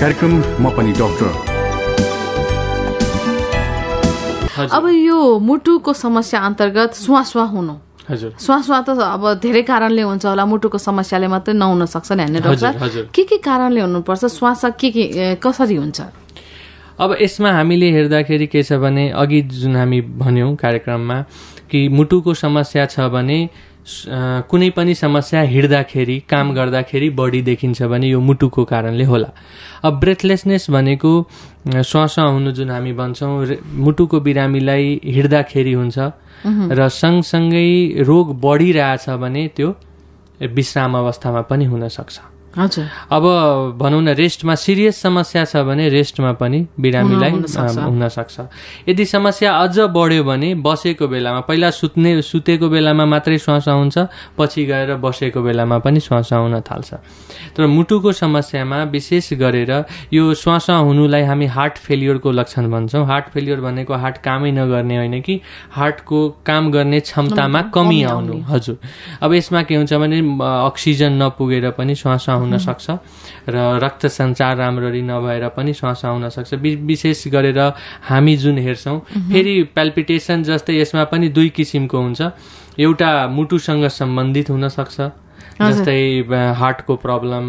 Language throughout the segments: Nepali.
कार्यक्रम म पनि डक्टर अब यो मुटुको समस्या अन्तर्गत सुहा हुनु सुवासुवा त अब धेरै कारणले हुन्छ होला मुटुको समस्याले मात्रै नहुन सक्छ नि हामीले के के कारणले हुनुपर्छ श्वास के के कसरी हुन्छ अब यसमा हामीले हेर्दाखेरि के छ भने अघि जुन हामी भन्यौँ कार्यक्रममा कि मुटुको समस्या छ भने कुनै पनि समस्या हिँड्दाखेरि काम गर्दाखेरि बढी देखिन्छ भने यो मुटुको कारणले होला अब ब्रेथलेसनेस भनेको श्वास हुनु जुन हामी भन्छौँ मुटुको बिरामीलाई हिँड्दाखेरि हुन्छ र सँगसँगै रोग बढिरहेछ भने त्यो विश्राम अवस्थामा पनि हुनसक्छ हजुर अब भनौँ न रेस्टमा सिरियस समस्या छ भने रेस्टमा पनि बिरामीलाई हुनसक्छ यदि समस्या अझ बढ्यो भने बसेको बेलामा पहिला सुत्ने सुतेको बेलामा मात्रै श्वास आउँछ पछि गएर बसेको बेलामा पनि श्वास आउन थाल्छ तर मुटुको समस्यामा विशेष गरेर यो श्वास हुनुलाई हामी हार्ट फेलियरको लक्षण भन्छौँ हार्ट फेलियर भनेको हार्ट कामै नगर्ने होइन कि हार्टको काम गर्ने क्षमतामा कमी आउनु हजुर अब यसमा के हुन्छ भने अक्सिजन नपुगेर पनि श्वास हुन सक्छ र रक्त सञ्चार राम्ररी नभएर पनि श्वास आउन सक्छ विशेष गरेर हामी जुन हेर्छौँ फेरि पेल्पिटेसन जस्तै यसमा पनि दुई किसिमको हुन्छ एउटा मुटुसँग सम्बन्धित हुनसक्छ जस्तै हार्टको प्रब्लम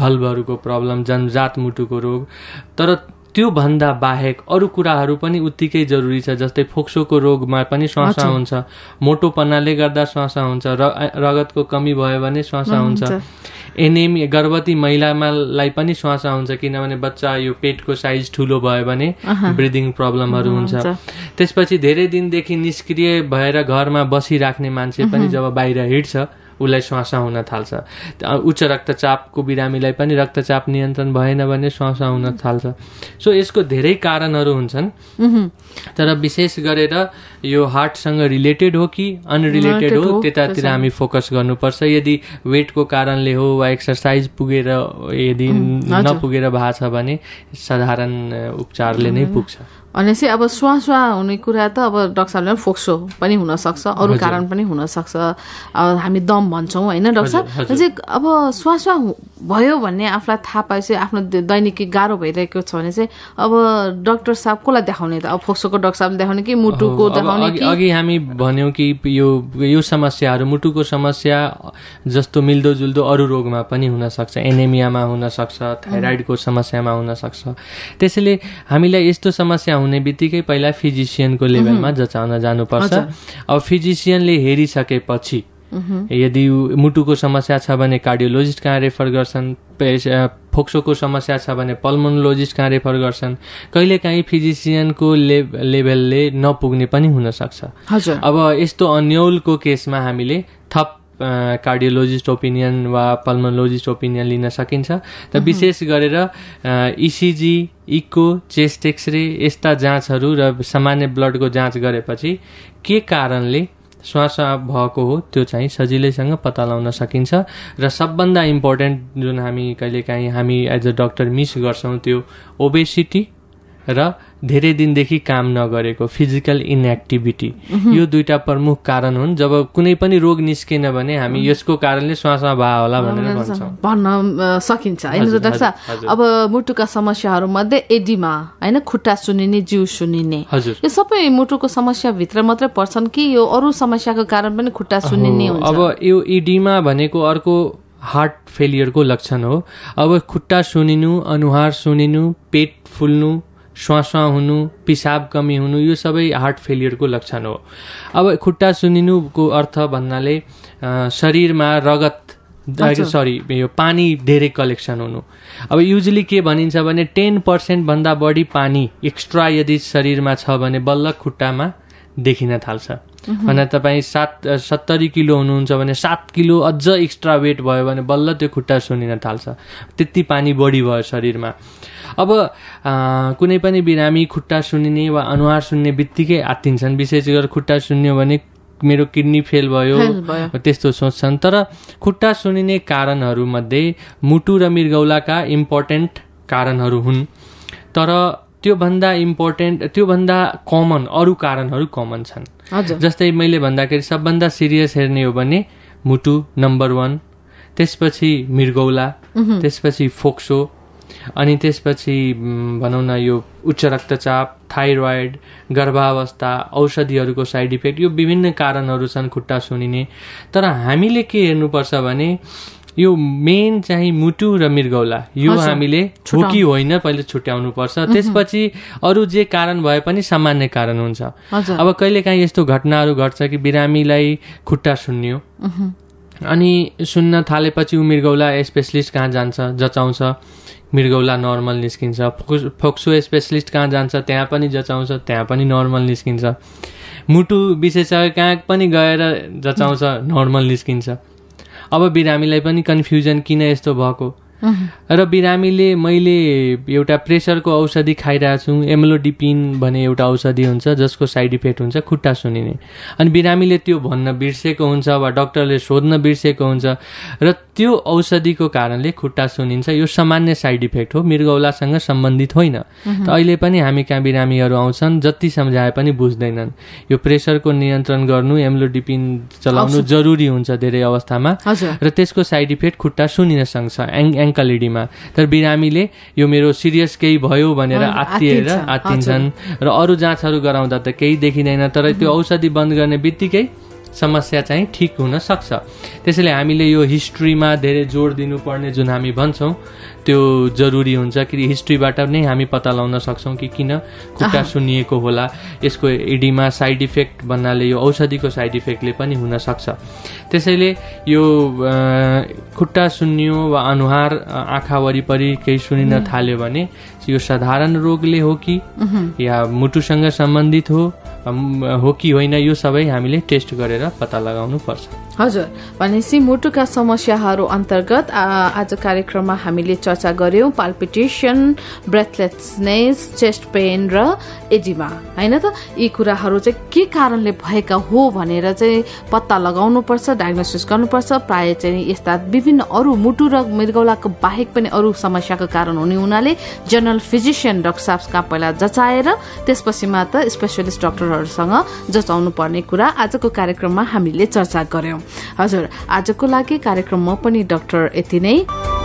भल्भहरूको प्रब्लम जन्मजात मुटुको रोग तर त्योभन्दा बाहेक अरू कुराहरू पनि उत्तिकै जरुरी छ जस्तै फोक्सोको रोगमा पनि श्वास हुन्छ मोटोपनाले गर्दा श्वास हुन्छ र रगतको कमी भयो भने श्वास हुन्छ एनेमी गर्भवती महिलामालाई पनि श्वास हुन्छ किनभने बच्चा यो पेटको साइज ठुलो भयो भने ब्रिदिङ प्रब्लमहरू हुन्छ त्यसपछि धेरै दिनदेखि निष्क्रिय भएर घरमा बसिराख्ने मान्छे पनि जब बाहिर हिँड्छ उसलाई श्वास हुन थाल्छ उच्च रक्तचापको बिरामीलाई पनि रक्तचाप नियन्त्रण भएन भने श्वास हुन थाल्छ सो यसको धेरै कारणहरू हुन्छन् तर विशेष गरेर यो हार्टसँग रिलेटेड हो कि अनरिलेटेड हो त्यतातिर हामी फोकस गर्नुपर्छ यदि वेटको कारणले हो वा एक्सर्साइज पुगेर यदि नपुगेर भएको छ भने साधारण उपचारले नै पुग्छ भनेपछि अब सुवा हुने कुरा त अब डक्टर साहबले फोक्सो पनि हुनसक्छ अरू कारण पनि हुनसक्छ अब हामी दम भन्छौँ होइन डक्टर साहब चाहिँ अब सुवा भयो भन्ने आफूलाई थाहा पाएपछि आफ्नो दैनिकी गाह्रो भइरहेको छ भने चाहिँ अब डक्टर साहब कसलाई देखाउने त अब फोक्सोको डक्टर साहबले देखाउने कि मुटुको देखाउने अघि हामी भन्यौँ कि यो यो समस्याहरू मुटुको समस्या जस्तो मिल्दोजुल्दो अरू रोगमा पनि हुनसक्छ एनेमियामा हुनसक्छ थाइराइडको समस्यामा हुनसक्छ त्यसैले हामीलाई यस्तो समस्या हुने बित्तिकै पहिला फिजिसियनको लेभलमा जचाउन जानुपर्छ अब फिजिसियनले हेरिसकेपछि यदि मुटुको समस्या छ भने कार्डियोलोजिस्ट कहाँ रेफर गर्छन् फोक्सोको समस्या छ भने पल्मोनोलोजिस्ट कहाँ रेफर गर्छन् कहिलेकाहीँ फिजिसियनको ले लेभलले नपुग्ने पनि हुनसक्छ अब यस्तो अन्यौलको केसमा हामीले थप कार्डियोलोजिस्ट ओपिनियन वा पल्मोलोजिस्ट ओपिनियन लिन सकिन्छ त विशेष गरेर इसिजी इको चेस्ट एक्सरे यस्ता जाँचहरू र सामान्य ब्लडको जाँच गरेपछि के कारणले श्वास भएको हो त्यो चाहिँ सजिलैसँग पत्ता लगाउन सकिन्छ र सबभन्दा इम्पोर्टेन्ट जुन हामी कहिलेकाहीँ हामी एज अ डक्टर मिस गर्छौँ त्यो ओबेसिटी र धेरै दिनदेखि काम नगरेको फिजिकल इनएक्टिभिटी यो दुईवटा प्रमुख कारण हुन् जब कुनै पनि रोग निस्केन भने हामी यसको कारणले श्वासमा भा होला भनेर भन्न सकिन्छ होइन अब मुटुका मध्ये एडिमा होइन खुट्टा सुनिने जिउ सुनिने यो सबै मुटुको समस्याभित्र मात्रै पर्छन् कि यो अरू समस्याको कारण पनि खुट्टा सुनिने अब यो एडिमा भनेको अर्को हार्ट फेलियरको लक्षण हो अब खुट्टा सुनिनु अनुहार सुनिनु पेट फुल्नु श्वासवा हुनु पिसाब कमी हुनु यो सबै हार्ट फेलियरको लक्षण हो अब खुट्टा सुनिनुको अर्थ भन्नाले शरीरमा रगत सरी यो पानी धेरै कलेक्सन हुनु अब युजली के भनिन्छ भने टेन पर्सेन्टभन्दा बढी पानी एक्स्ट्रा यदि शरीरमा छ भने बल्ल खुट्टामा देखिन थाल्छ भने तपाईँ सात सत्तरी किलो हुनुहुन्छ भने सात किलो अझ एक्स्ट्रा वेट भयो भने बल्ल त्यो खुट्टा सुनिन थाल्छ त्यति पानी बढी भयो शरीरमा अब कुनै पनि बिरामी खुट्टा सुनिने वा अनुहार सुन्ने बित्तिकै आत्तिन्छन् विशेष गरेर खुट्टा सुन्यो भने मेरो किडनी फेल भयो त्यस्तो सोच्छन् तर खुट्टा सुनिने कारणहरूमध्ये मुटु र मृगौलाका इम्पोर्टेन्ट कारणहरू हुन् तर त्योभन्दा इम्पोर्टेन्ट त्योभन्दा कमन अरू कारणहरू कमन छन् जस्तै मैले भन्दाखेरि सबभन्दा सिरियस हेर्ने हो भने मुटु नम्बर वान त्यसपछि मृगौला त्यसपछि फोक्सो अनि त्यसपछि भनौँ न यो उच्च रक्तचाप थाइरोइड गर्भावस्था औषधिहरूको साइड इफेक्ट यो विभिन्न कारणहरू छन् खुट्टा सुनिने तर हामीले के हेर्नुपर्छ भने यो मेन चाहिँ मुटु र मृगौला यो हामीले छोकी होइन पहिले छुट्याउनु पर्छ त्यसपछि अरू जे कारण भए पनि सामान्य कारण हुन्छ अब कहिलेकाहीँ यस्तो घटनाहरू घट्छ कि बिरामीलाई खुट्टा सुन्यो अनि सुन्न थालेपछि ऊ मृगौला स्पेसलिस्ट कहाँ जान्छ जचाउँछ मृगौला नर्मल निस्किन्छ फोक्सो स्पेसलिस्ट कहाँ जान्छ त्यहाँ पनि जचाउँछ त्यहाँ पनि नर्मल निस्किन्छ मुटु विशेषज्ञ कहाँ पनि गएर जचाउँछ नर्मल निस्किन्छ अब बिरामीलाई पनि कन्फ्युजन किन यस्तो भएको र बिरामीले मैले एउटा प्रेसरको औषधि खाइरहेको छु एमलोडिपिन भन्ने एउटा औषधि हुन्छ जसको साइड इफेक्ट हुन्छ खुट्टा सुनिने अनि बिरामीले त्यो भन्न बिर्सेको हुन्छ वा डक्टरले सोध्न बिर्सेको हुन्छ र त्यो औषधिको कारणले खुट्टा सुनिन्छ यो सामान्य साइड इफेक्ट हो मृगौलासँग सम्बन्धित होइन त अहिले पनि हामी कहाँ बिरामीहरू आउँछन् जति सम्झाए पनि बुझ्दैनन् यो प्रेसरको नियन्त्रण गर्नु एमलोडिपिन चलाउनु जरुरी हुन्छ धेरै अवस्थामा र त्यसको साइड इफेक्ट खुट्टा सुनिन सक्छ एङ्कलिडीमा तर बिरामीले यो मेरो सिरियस केही भयो भनेर आत्तिएर आत्तिन्छन् र अरू जाँचहरू गराउँदा त केही देखिँदैन तर त्यो औषधि बन्द गर्ने बित्तिकै समस्या चाहिँ ठिक हुन सक्छ त्यसैले हामीले यो हिस्ट्रीमा धेरै जोड दिनुपर्ने जुन हामी भन्छौँ त्यो जरुरी हुन्छ कि हिस्ट्रीबाट नै हामी पत्ता लगाउन सक्छौँ कि किन खुट्टा सुनिएको होला यसको एडीमा साइड इफेक्ट भन्नाले यो औषधिको साइड इफेक्टले पनि हुनसक्छ त्यसैले यो खुट्टा सुन्यो वा अनुहार आँखा वरिपरि केही सुनिन थाल्यो भने यो साधारण रोगले हो कि या मुटुसँग सम्बन्धित हो हो कि होइन यो सबै हामीले टेस्ट गरेर पत्ता लगाउनु पर्छ हजुर भनेपछि मुटुका समस्याहरू अन्तर्गत आज कार्यक्रममा हामीले चर्चा गऱ्यौँ पाल्पिटेसन ब्रेथलेसनेस चेस्ट पेन र एजिमा होइन त यी कुराहरू चाहिँ के कारणले भएका हो भनेर चाहिँ पत्ता लगाउनुपर्छ डायग्नोसिस गर्नुपर्छ प्रायः चाहिँ यस्ता विभिन्न अरू मुटु र मृगौलाको बाहेक पनि अरू समस्याको कारण हुने हुनाले जनरल फिजिसियन डक्टर साहब पहिला जचाएर त्यसपछि मात्र स्पेसलिस्ट डक्टरहरू डाक्टरहरूसँग जचाउनु पर्ने कुरा आजको कार्यक्रममा हामीले चर्चा गर्यौं हजुर आजको लागि कार्यक्रममा पनि डाक्टर यति नै